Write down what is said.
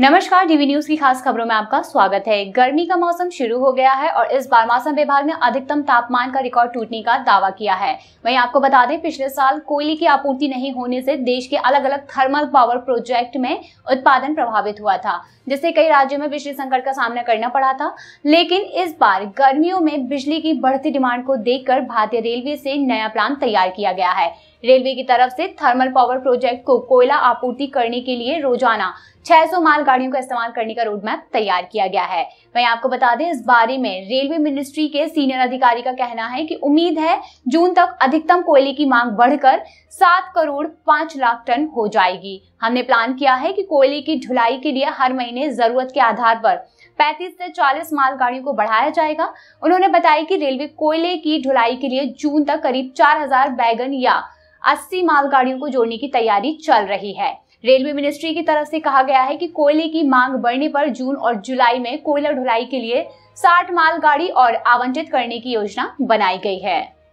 नमस्कार DV news की खास खबरों में आपका स्वागत है गर्मी का मौसम शुरू हो गया है और इस बार मौसम विभाग ने अधिकतम तापमान का रिकॉर्ड टूटने का दावा किया है वहीं आपको बता दें पिछले साल कोयले की आपूर्ति नहीं होने से देश के अलग अलग थर्मल पावर प्रोजेक्ट में उत्पादन प्रभावित हुआ था जिससे कई राज्यों में बिजली संकट का सामना करना पड़ा था लेकिन इस बार गर्मियों में बिजली की बढ़ती डिमांड को देखकर भारतीय रेलवे से नया प्लान तैयार किया गया है रेलवे की तरफ से थर्मल पावर प्रोजेक्ट को कोयला आपूर्ति करने के लिए रोजाना 600 माल गाड़ियों का इस्तेमाल करने का रोड मैप तैयार किया गया है वहीं आपको बता दें इस बारे में रेलवे मिनिस्ट्री के सीनियर अधिकारी का कहना है कि उम्मीद है जून तक अधिकतम कोयले की मांग बढ़कर सात करोड़ पांच लाख टन हो जाएगी हमने प्लान किया है कि कोयले की ढुलाई के लिए हर महीने जरूरत के आधार पर 35 से 40 मालगाड़ियों को बढ़ाया जाएगा उन्होंने बताया कि रेलवे कोयले की ढुलाई के लिए जून तक करीब 4000 बैगन या 80 मालगाड़ियों को जोड़ने की तैयारी चल रही है रेलवे मिनिस्ट्री की तरफ से कहा गया है कि कोयले की मांग बढ़ने पर जून और जुलाई में कोयला ढुलाई के लिए साठ मालगाड़ी और आवंटित करने की योजना बनाई गई है